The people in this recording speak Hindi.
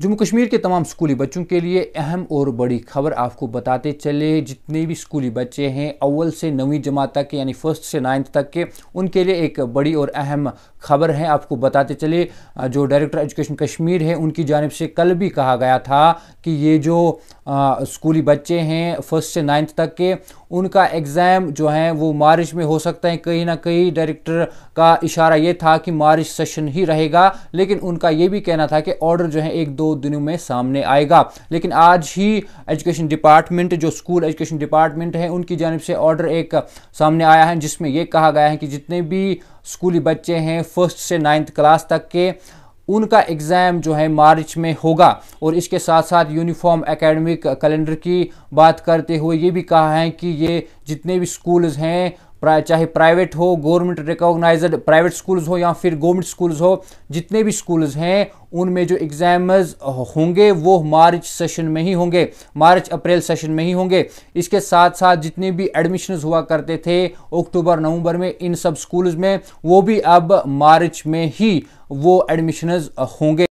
जम्मू कश्मीर के तमाम स्कूली बच्चों के लिए अहम और बड़ी खबर आपको बताते चले जितने भी स्कूली बच्चे हैं अव्वल से नवीं जमात तक के यानी फर्स्ट से नाइन्थ तक के उनके लिए एक बड़ी और अहम खबर है आपको बताते चले जो डायरेक्टर एजुकेशन कश्मीर है उनकी जानब से कल भी कहा गया था कि ये जो आ, स्कूली बच्चे हैं फर्स्ट से नाइन्थ तक के उनका एग्ज़ाम जो है वो मार्च में हो सकता है कहीं ना कहीं डायरेक्टर का इशारा ये था कि मार्च सेशन ही रहेगा लेकिन उनका ये भी कहना था कि ऑर्डर जो है एक दो दिनों में सामने आएगा लेकिन आज ही एजुकेशन डिपार्टमेंट जो स्कूल एजुकेशन डिपार्टमेंट है उनकी जानब से ऑर्डर एक सामने आया है जिसमें यह कहा गया है कि जितने भी स्कूली बच्चे हैं फर्स्ट से नाइन्थ क्लास तक के उनका एग्ज़ाम जो है मार्च में होगा और इसके साथ साथ यूनिफॉर्म एकेडमिक कैलेंडर की बात करते हुए ये भी कहा है कि ये जितने भी स्कूल्स हैं चाहे प्राइवेट हो गवर्नमेंट रिकॉग्नाइज्ड प्राइवेट स्कूल्स हो या फिर गवर्नमेंट स्कूल्स हो जितने भी स्कूल्स हैं उनमें जो एग्ज़ाम्स होंगे वो मार्च सेशन में ही होंगे मार्च अप्रैल सेशन में ही होंगे इसके साथ साथ जितने भी एडमिशन हुआ करते थे अक्टूबर नवंबर में इन सब स्कूल्स में वो भी अब मार्च में ही वो एडमिशनज होंगे